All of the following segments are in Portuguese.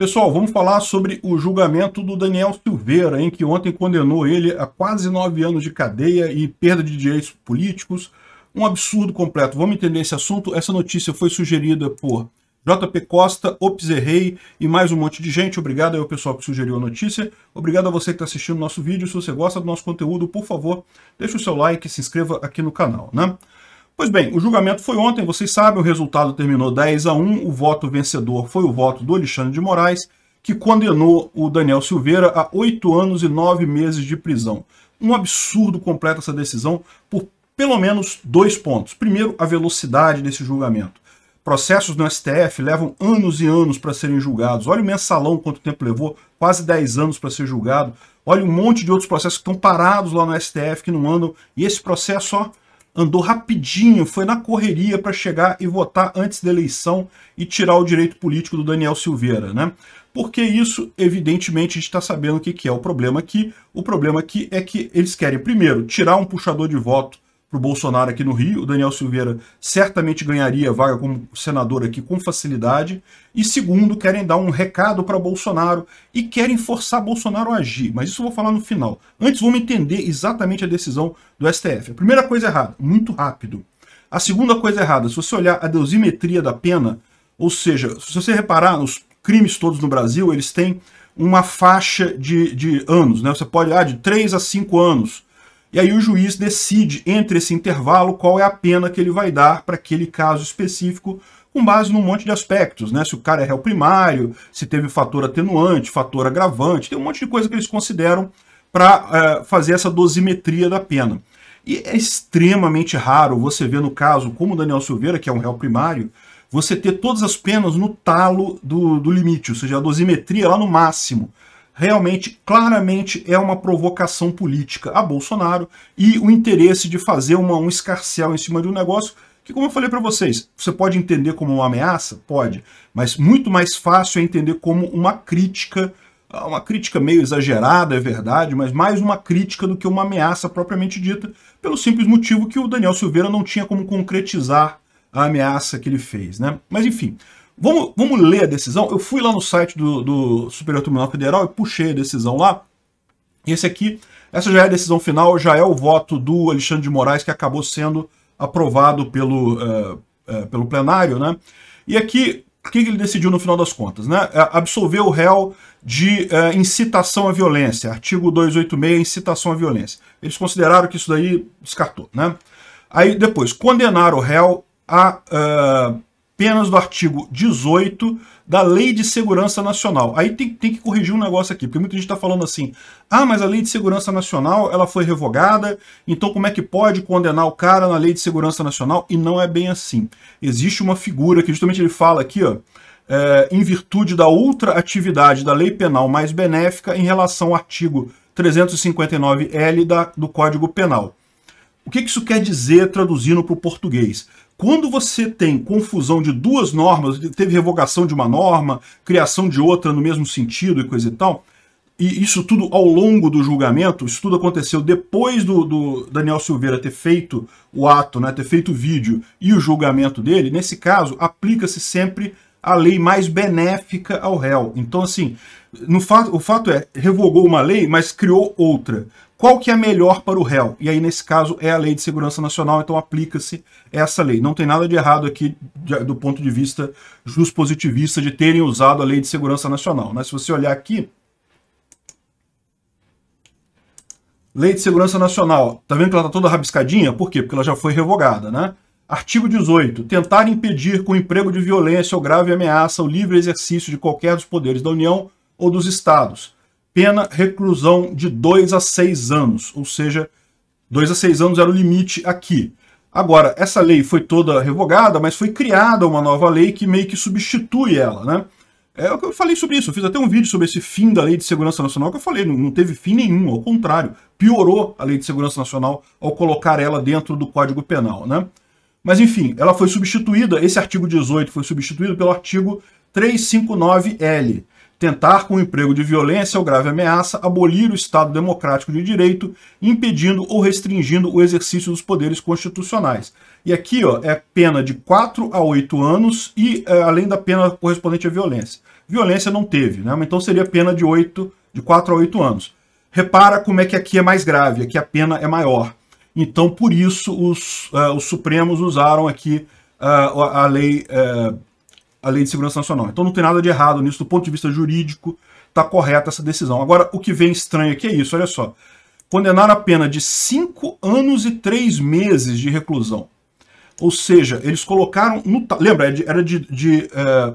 Pessoal, vamos falar sobre o julgamento do Daniel Silveira, em que ontem condenou ele a quase nove anos de cadeia e perda de direitos políticos. Um absurdo completo. Vamos entender esse assunto. Essa notícia foi sugerida por JP Costa, Errei e mais um monte de gente. Obrigado ao pessoal que sugeriu a notícia. Obrigado a você que está assistindo o nosso vídeo. Se você gosta do nosso conteúdo, por favor, deixe o seu like e se inscreva aqui no canal. Né? Pois bem, o julgamento foi ontem, vocês sabem, o resultado terminou 10 a 1, o voto vencedor foi o voto do Alexandre de Moraes, que condenou o Daniel Silveira a 8 anos e 9 meses de prisão. Um absurdo completo essa decisão por pelo menos dois pontos. Primeiro, a velocidade desse julgamento. Processos no STF levam anos e anos para serem julgados. Olha o mensalão, quanto tempo levou, quase 10 anos para ser julgado. Olha um monte de outros processos que estão parados lá no STF, que não andam. E esse processo, ó, andou rapidinho, foi na correria para chegar e votar antes da eleição e tirar o direito político do Daniel Silveira, né? Porque isso, evidentemente, a gente está sabendo o que, que é o problema aqui. O problema aqui é que eles querem, primeiro, tirar um puxador de voto para o Bolsonaro aqui no Rio. O Daniel Silveira certamente ganharia vaga como senador aqui com facilidade. E segundo, querem dar um recado para Bolsonaro e querem forçar Bolsonaro a agir. Mas isso eu vou falar no final. Antes, vamos entender exatamente a decisão do STF. A primeira coisa errada, muito rápido. A segunda coisa errada, se você olhar a dosimetria da pena, ou seja, se você reparar nos crimes todos no Brasil, eles têm uma faixa de, de anos, né? Você pode, ah, de 3 a 5 anos e aí o juiz decide entre esse intervalo qual é a pena que ele vai dar para aquele caso específico, com base num monte de aspectos, né? Se o cara é réu primário, se teve fator atenuante, fator agravante, tem um monte de coisa que eles consideram para eh, fazer essa dosimetria da pena. E é extremamente raro você ver no caso, como o Daniel Silveira, que é um réu primário, você ter todas as penas no talo do, do limite, ou seja, a dosimetria lá no máximo realmente, claramente, é uma provocação política a Bolsonaro e o interesse de fazer uma, um escarcel em cima de um negócio que, como eu falei para vocês, você pode entender como uma ameaça? Pode, mas muito mais fácil é entender como uma crítica, ah, uma crítica meio exagerada, é verdade, mas mais uma crítica do que uma ameaça propriamente dita, pelo simples motivo que o Daniel Silveira não tinha como concretizar a ameaça que ele fez. Né? Mas enfim, Vamos, vamos ler a decisão? Eu fui lá no site do, do Superior Tribunal Federal e puxei a decisão lá. Esse aqui, essa já é a decisão final, já é o voto do Alexandre de Moraes que acabou sendo aprovado pelo, uh, uh, pelo plenário, né? E aqui, o que ele decidiu no final das contas, né? É, absolveu o réu de uh, incitação à violência, artigo 286, incitação à violência. Eles consideraram que isso daí descartou, né? Aí depois, condenar o réu a apenas do artigo 18 da Lei de Segurança Nacional. Aí tem, tem que corrigir um negócio aqui, porque muita gente está falando assim, ah, mas a Lei de Segurança Nacional ela foi revogada, então como é que pode condenar o cara na Lei de Segurança Nacional? E não é bem assim. Existe uma figura que justamente ele fala aqui, ó, é, em virtude da outra atividade da lei penal mais benéfica em relação ao artigo 359L da, do Código Penal. O que isso quer dizer traduzindo para o português? Quando você tem confusão de duas normas, teve revogação de uma norma, criação de outra no mesmo sentido e coisa e tal, e isso tudo ao longo do julgamento, isso tudo aconteceu depois do, do, Daniel Silveira ter feito o ato, né, ter feito o vídeo e o julgamento dele, nesse caso, aplica-se sempre a lei mais benéfica ao réu. Então, assim, no fato, o fato é, revogou uma lei, mas criou outra qual que é melhor para o réu? E aí, nesse caso, é a Lei de Segurança Nacional, então aplica-se essa lei. Não tem nada de errado aqui do ponto de vista positivista de terem usado a Lei de Segurança Nacional. Né? Se você olhar aqui, Lei de Segurança Nacional, tá vendo que ela está toda rabiscadinha? Por quê? Porque ela já foi revogada, né? Artigo 18. Tentar impedir com emprego de violência ou grave ameaça o livre exercício de qualquer dos poderes da União ou dos Estados pena reclusão de 2 a 6 anos, ou seja, 2 a 6 anos era o limite aqui. Agora, essa lei foi toda revogada, mas foi criada uma nova lei que meio que substitui ela, né? É o que eu falei sobre isso, eu fiz até um vídeo sobre esse fim da Lei de Segurança Nacional, que eu falei, não, não teve fim nenhum, ao contrário, piorou a Lei de Segurança Nacional ao colocar ela dentro do Código Penal, né? Mas enfim, ela foi substituída, esse artigo 18 foi substituído pelo artigo 359L, tentar com o emprego de violência ou grave ameaça abolir o Estado democrático de direito, impedindo ou restringindo o exercício dos poderes constitucionais. E aqui ó, é pena de 4 a 8 anos e é, além da pena correspondente à violência. Violência não teve, né? então seria pena de 8, de 4 a 8 anos. Repara como é que aqui é mais grave, aqui a pena é maior. Então, por isso, os, uh, os Supremos usaram aqui uh, a lei uh, a Lei de Segurança Nacional. Então não tem nada de errado nisso, do ponto de vista jurídico, está correta essa decisão. Agora, o que vem estranho aqui é isso, olha só. Condenar a pena de 5 anos e 3 meses de reclusão. Ou seja, eles colocaram no... Lembra, é era de... de é,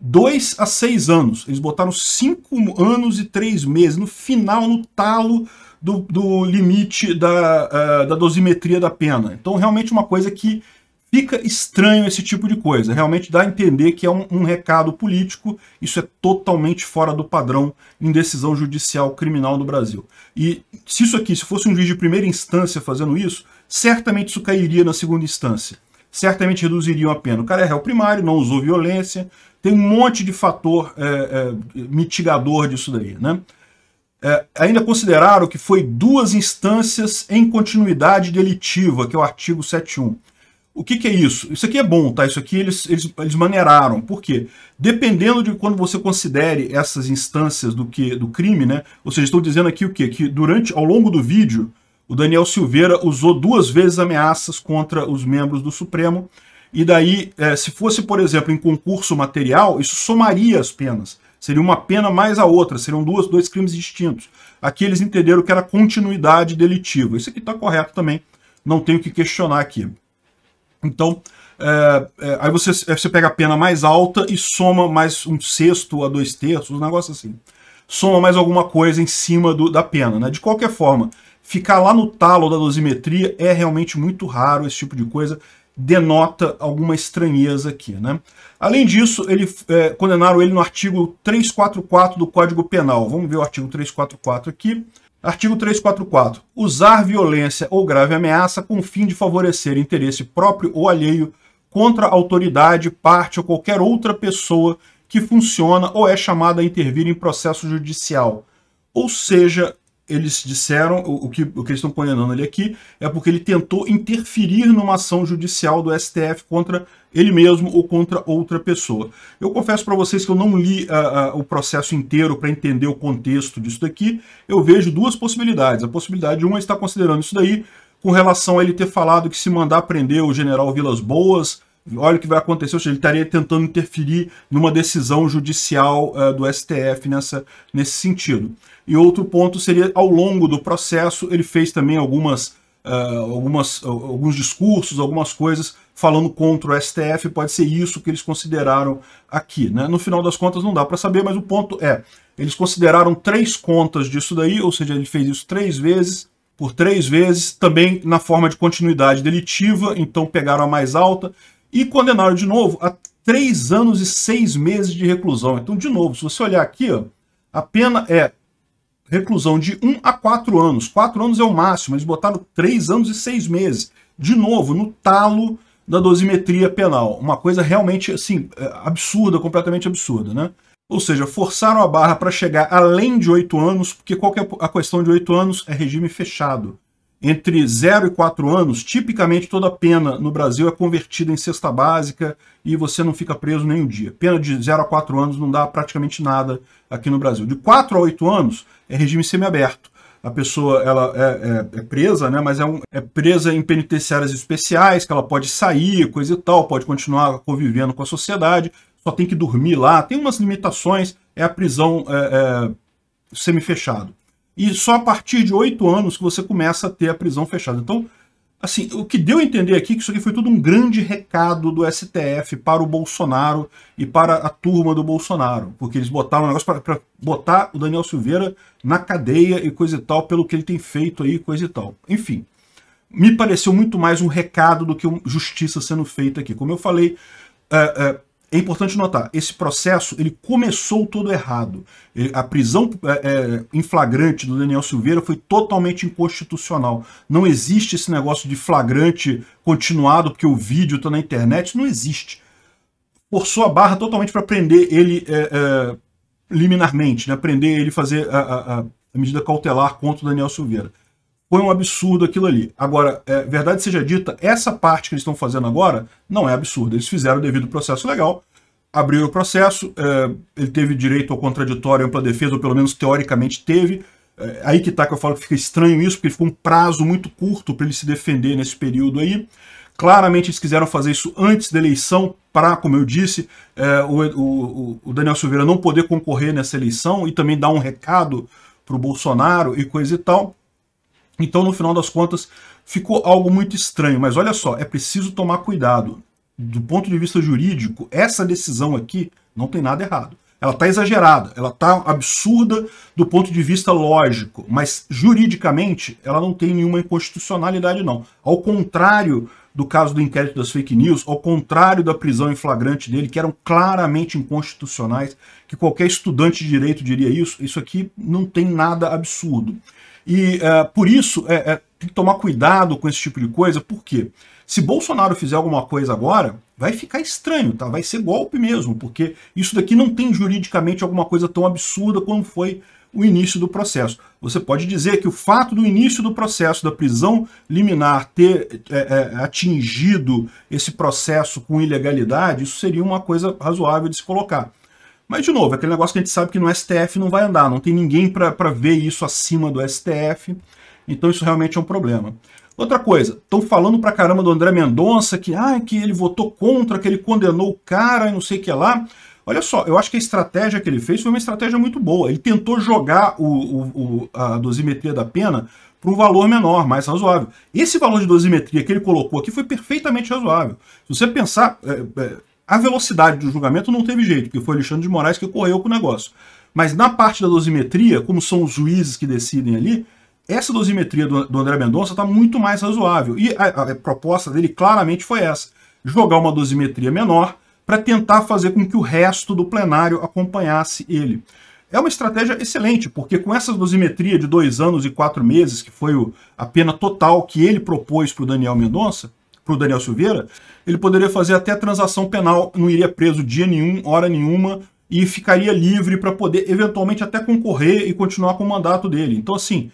2 a 6 anos. Eles botaram 5 anos e 3 meses, no final, no talo do, do limite da, uh, da dosimetria da pena. Então, realmente uma coisa que Fica estranho esse tipo de coisa. Realmente dá a entender que é um, um recado político. Isso é totalmente fora do padrão em decisão judicial criminal no Brasil. E se isso aqui, se fosse um juiz de primeira instância fazendo isso, certamente isso cairia na segunda instância. Certamente reduziriam a pena. O cara é réu primário, não usou violência. Tem um monte de fator é, é, mitigador disso daí, né? É, ainda consideraram que foi duas instâncias em continuidade delitiva, que é o artigo 71. O que, que, é isso? Isso aqui é bom, tá? Isso aqui eles, eles, eles maneiraram. Por quê? Dependendo de quando você considere essas instâncias do que do crime, né? Ou seja, estou dizendo aqui o quê? Que durante, ao longo do vídeo, o Daniel Silveira usou duas vezes ameaças contra os membros do Supremo. E daí, é, se fosse, por exemplo, em concurso material, isso somaria as penas. Seria uma pena mais a outra, seriam duas, dois crimes distintos. Aqui eles entenderam que era continuidade delitiva. Isso aqui está correto também, não tenho que questionar aqui. Então, é, é, aí você, você pega a pena mais alta e soma mais um sexto a dois terços, um negócio assim. Soma mais alguma coisa em cima do, da pena. Né? De qualquer forma, ficar lá no talo da dosimetria é realmente muito raro esse tipo de coisa. Denota alguma estranheza aqui. Né? Além disso, ele, é, condenaram ele no artigo 344 do Código Penal. Vamos ver o artigo 344 aqui. Artigo 344. Usar violência ou grave ameaça com o fim de favorecer interesse próprio ou alheio contra a autoridade, parte ou qualquer outra pessoa que funciona ou é chamada a intervir em processo judicial. Ou seja, eles disseram, o, o, que, o que eles estão condenando ali aqui, é porque ele tentou interferir numa ação judicial do STF contra ele mesmo ou contra outra pessoa. Eu confesso para vocês que eu não li uh, uh, o processo inteiro para entender o contexto disso daqui. Eu vejo duas possibilidades. A possibilidade de uma é está considerando isso daí com relação a ele ter falado que se mandar prender o general Vilas Boas olha o que vai acontecer, ou seja, ele estaria tentando interferir numa decisão judicial uh, do STF nessa, nesse sentido. E outro ponto seria, ao longo do processo, ele fez também algumas, uh, algumas, uh, alguns discursos, algumas coisas falando contra o STF, pode ser isso que eles consideraram aqui. Né? No final das contas não dá para saber, mas o ponto é, eles consideraram três contas disso daí, ou seja, ele fez isso três vezes, por três vezes, também na forma de continuidade delitiva, então pegaram a mais alta, e condenaram de novo a três anos e seis meses de reclusão. Então, de novo, se você olhar aqui, ó, a pena é reclusão de um a quatro anos. Quatro anos é o máximo, eles botaram três anos e seis meses. De novo, no talo da dosimetria penal. Uma coisa realmente, assim, é, absurda, completamente absurda, né? Ou seja, forçaram a barra para chegar além de oito anos, porque qual é a questão de oito anos? É regime fechado entre 0 e 4 anos, tipicamente toda pena no Brasil é convertida em cesta básica e você não fica preso nenhum dia. Pena de 0 a 4 anos não dá praticamente nada aqui no Brasil. De 4 a 8 anos é regime semiaberto. A pessoa ela é, é, é presa, né, mas é, um, é presa em penitenciárias especiais, que ela pode sair, coisa e tal, pode continuar convivendo com a sociedade, só tem que dormir lá, tem umas limitações, é a prisão é, é fechado e só a partir de oito anos que você começa a ter a prisão fechada. Então, assim, o que deu a entender aqui é que isso aqui foi tudo um grande recado do STF para o Bolsonaro e para a turma do Bolsonaro, porque eles botaram um negócio para botar o Daniel Silveira na cadeia e coisa e tal, pelo que ele tem feito aí, coisa e tal. Enfim, me pareceu muito mais um recado do que uma justiça sendo feita aqui. Como eu falei, é, é, é importante notar, esse processo ele começou todo errado. Ele, a prisão é, é, em flagrante do Daniel Silveira foi totalmente inconstitucional. Não existe esse negócio de flagrante continuado porque o vídeo está na internet. Não existe. Forçou a barra totalmente para prender ele é, é, liminarmente, né? prender ele fazer a, a, a medida cautelar contra o Daniel Silveira foi um absurdo aquilo ali. Agora, é, verdade seja dita, essa parte que eles estão fazendo agora não é absurda. Eles fizeram devido ao processo legal, abriram o processo, é, ele teve direito ao contraditório, ampla defesa, ou pelo menos teoricamente teve. É, aí que tá que eu falo que fica estranho isso, porque ficou um prazo muito curto para ele se defender nesse período aí. Claramente eles quiseram fazer isso antes da eleição para, como eu disse, é, o, o, o, Daniel Silveira não poder concorrer nessa eleição e também dar um recado para o Bolsonaro e coisa e tal. Então, no final das contas, ficou algo muito estranho. Mas olha só, é preciso tomar cuidado. Do ponto de vista jurídico, essa decisão aqui não tem nada errado. Ela está exagerada, ela está absurda do ponto de vista lógico, mas juridicamente ela não tem nenhuma inconstitucionalidade, não. Ao contrário do caso do inquérito das fake news, ao contrário da prisão em flagrante dele, que eram claramente inconstitucionais, que qualquer estudante de direito diria isso, isso aqui não tem nada absurdo. E é, por isso, é, é, tem que tomar cuidado com esse tipo de coisa, porque se Bolsonaro fizer alguma coisa agora, vai ficar estranho, tá? Vai ser golpe mesmo, porque isso daqui não tem juridicamente alguma coisa tão absurda como foi o início do processo. Você pode dizer que o fato do início do processo da prisão liminar ter é, é, atingido esse processo com ilegalidade, isso seria uma coisa razoável de se colocar. Mas, de novo, é aquele negócio que a gente sabe que no STF não vai andar, não tem ninguém para ver isso acima do STF, então isso realmente é um problema. Outra coisa, estão falando pra caramba do André Mendonça que, ah, que ele votou contra, que ele condenou o cara e não sei o que lá. Olha só, eu acho que a estratégia que ele fez foi uma estratégia muito boa. Ele tentou jogar o, o, o a dosimetria da pena para um valor menor, mais razoável. Esse valor de dosimetria que ele colocou aqui foi perfeitamente razoável. Se você pensar, é, é a velocidade do julgamento não teve jeito, porque foi Alexandre de Moraes que correu com o negócio. Mas na parte da dosimetria, como são os juízes que decidem ali, essa dosimetria do, do André Mendonça está muito mais razoável. E a, a, a proposta dele claramente foi essa: jogar uma dosimetria menor para tentar fazer com que o resto do plenário acompanhasse ele. É uma estratégia excelente, porque com essa dosimetria de dois anos e quatro meses, que foi a pena total que ele propôs para o Daniel Mendonça, para o Daniel Silveira, ele poderia fazer até transação penal, não iria preso dia nenhum, hora nenhuma, e ficaria livre para poder, eventualmente, até concorrer e continuar com o mandato dele. Então, assim,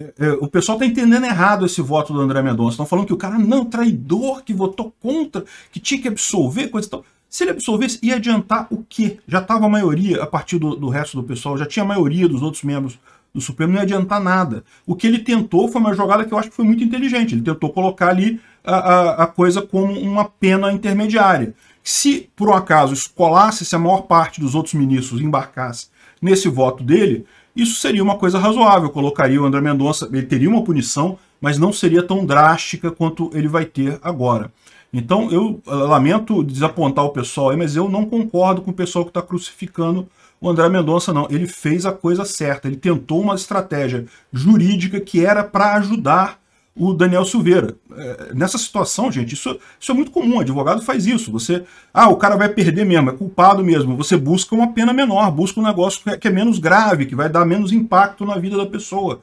é, é, o pessoal está entendendo errado esse voto do André Mendonça. Estão falando que o cara não, traidor, que votou contra, que tinha que absolver, coisa e tal. Se ele absolvesse, ia adiantar o quê? Já estava a maioria, a partir do, do resto do pessoal, já tinha a maioria dos outros membros do Supremo não ia adiantar nada. O que ele tentou foi uma jogada que eu acho que foi muito inteligente. Ele tentou colocar ali a, a, a coisa como uma pena intermediária. Se, por um acaso, escolasse colasse, se a maior parte dos outros ministros embarcasse nesse voto dele, isso seria uma coisa razoável. Colocaria o André Mendonça, ele teria uma punição, mas não seria tão drástica quanto ele vai ter agora. Então eu eh, lamento desapontar o pessoal aí, mas eu não concordo com o pessoal que está crucificando o André Mendonça, não. Ele fez a coisa certa, ele tentou uma estratégia jurídica que era para ajudar o Daniel Silveira. É, nessa situação, gente, isso, isso, é muito comum, advogado faz isso. Você, ah, o cara vai perder mesmo, é culpado mesmo. Você busca uma pena menor, busca um negócio que é, que é menos grave, que vai dar menos impacto na vida da pessoa.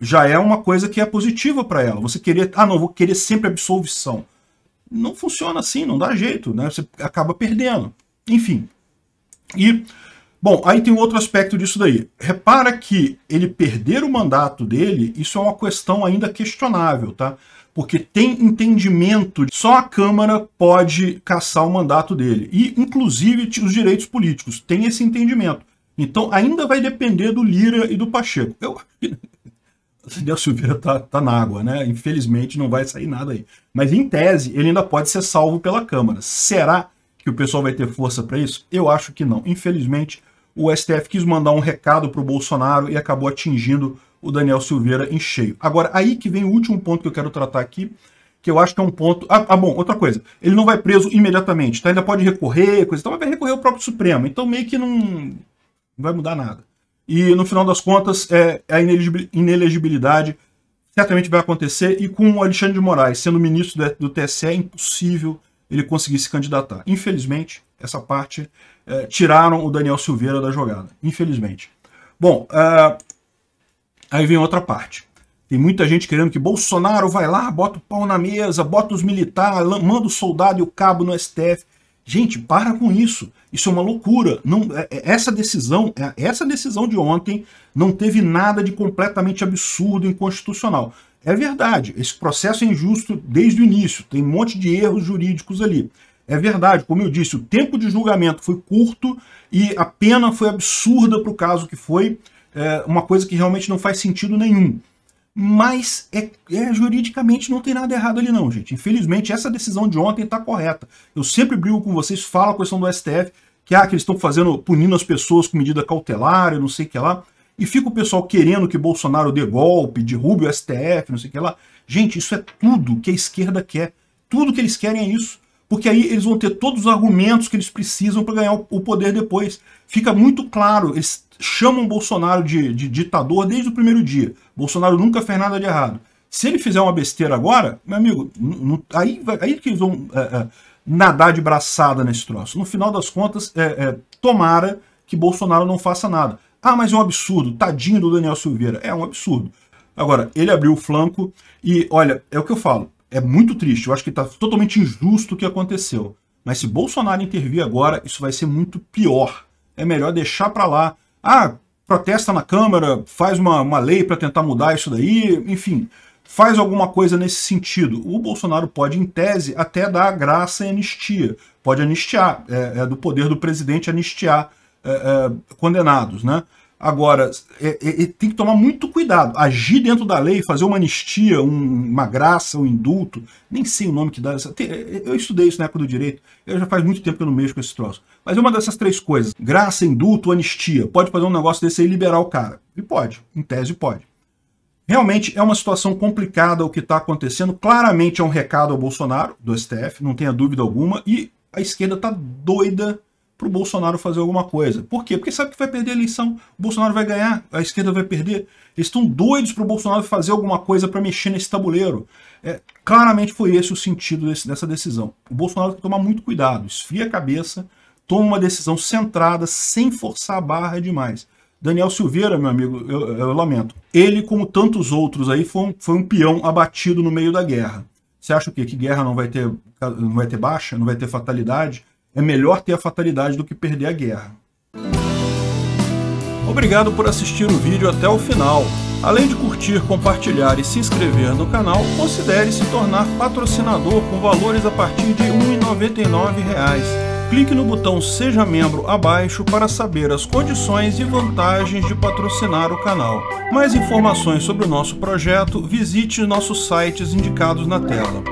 Já é uma coisa que é positiva para ela. Você querer, ah, não, vou querer sempre absolvição não funciona assim, não dá jeito, né? Você acaba perdendo. Enfim. E, bom, aí tem outro aspecto disso daí. Repara que ele perder o mandato dele, isso é uma questão ainda questionável, tá? Porque tem entendimento, só a Câmara pode caçar o mandato dele. E, inclusive, os direitos políticos. Tem esse entendimento. Então, ainda vai depender do Lira e do Pacheco. Eu, Daniel Silveira está tá, tá na água, né? Infelizmente não vai sair nada aí. Mas em tese, ele ainda pode ser salvo pela Câmara. Será que o pessoal vai ter força para isso? Eu acho que não. Infelizmente, o STF quis mandar um recado para o Bolsonaro e acabou atingindo o Daniel Silveira em cheio. Agora, aí que vem o último ponto que eu quero tratar aqui, que eu acho que é um ponto. Ah, ah bom, outra coisa. Ele não vai preso imediatamente, tá? Ainda pode recorrer, coisa e tal, mas vai recorrer o próprio Supremo. Então, meio que não, não vai mudar nada e no final das contas é, é a inelegibilidade certamente vai acontecer e com o Alexandre de Moraes sendo ministro do TSE é impossível ele conseguir se candidatar. Infelizmente, essa parte é, tiraram o Daniel Silveira da jogada. Infelizmente. Bom, uh, aí vem outra parte. Tem muita gente querendo que Bolsonaro vai lá, bota o pau na mesa, bota os militares, manda o soldado e o cabo no STF. Gente, para com isso. Isso é uma loucura. Não, é, é, essa decisão, é, essa decisão de ontem não teve nada de completamente absurdo e inconstitucional. É verdade, esse processo é injusto desde o início, tem um monte de erros jurídicos ali. É verdade, como eu disse, o tempo de julgamento foi curto e a pena foi absurda para o caso que foi, é, uma coisa que realmente não faz sentido nenhum mas é, é, juridicamente não tem nada errado ali não, gente. Infelizmente, essa decisão de ontem está correta. Eu sempre brigo com vocês, falo a questão do STF, que, ah, que eles estão fazendo, punindo as pessoas com medida cautelar, eu não sei o que lá, e fica o pessoal querendo que Bolsonaro dê golpe, derrube o STF, não sei o que lá. Gente, isso é tudo que a esquerda quer. Tudo que eles querem é isso. Porque aí eles vão ter todos os argumentos que eles precisam para ganhar o poder depois. Fica muito claro, eles chamam Bolsonaro de, de ditador desde o primeiro dia. Bolsonaro nunca fez nada de errado. Se ele fizer uma besteira agora, meu amigo, aí, aí que eles vão é, é, nadar de braçada nesse troço. No final das contas, é, é, tomara que Bolsonaro não faça nada. Ah, mas é um absurdo, tadinho do Daniel Silveira. É um absurdo. Agora, ele abriu o flanco e, olha, é o que eu falo é muito triste. Eu acho que está totalmente injusto o que aconteceu. Mas se Bolsonaro intervir agora, isso vai ser muito pior. É melhor deixar para lá. Ah, protesta na Câmara, faz uma, uma lei para tentar mudar isso daí, enfim, faz alguma coisa nesse sentido. O Bolsonaro pode, em tese, até dar graça e anistia. Pode anistiar, é, é do poder do presidente anistiar é, é, condenados, né? Agora, é, é, é, tem que tomar muito cuidado. Agir dentro da lei, fazer uma anistia, um, uma graça, um indulto, nem sei o nome que dá. É, é, eu estudei isso na época do direito, eu já faz muito tempo que eu não mexo com esse troço. Mas é uma dessas três coisas: graça, indulto, anistia. Pode fazer um negócio desse aí e liberar o cara. E pode, em tese pode. Realmente é uma situação complicada o que está acontecendo. Claramente é um recado ao Bolsonaro, do STF, não tenha dúvida alguma. E a esquerda está doida para o Bolsonaro fazer alguma coisa. Por quê? Porque sabe que vai perder a eleição, o Bolsonaro vai ganhar, a esquerda vai perder. Eles estão doidos para o Bolsonaro fazer alguma coisa para mexer nesse tabuleiro. É, claramente foi esse o sentido desse, dessa decisão. O Bolsonaro tem que tomar muito cuidado, esfria a cabeça, toma uma decisão centrada, sem forçar a barra demais. Daniel Silveira, meu amigo, eu, eu lamento. Ele, como tantos outros aí, foi um, foi um peão abatido no meio da guerra. Você acha o quê? Que guerra não vai ter, não vai ter baixa, não vai ter fatalidade? É melhor ter a fatalidade do que perder a guerra. Obrigado por assistir o vídeo até o final. Além de curtir, compartilhar e se inscrever no canal, considere se tornar patrocinador com valores a partir de R$ 1,99 clique no botão Seja Membro abaixo para saber as condições e vantagens de patrocinar o canal. Mais informações sobre o nosso projeto, visite nossos sites indicados na tela.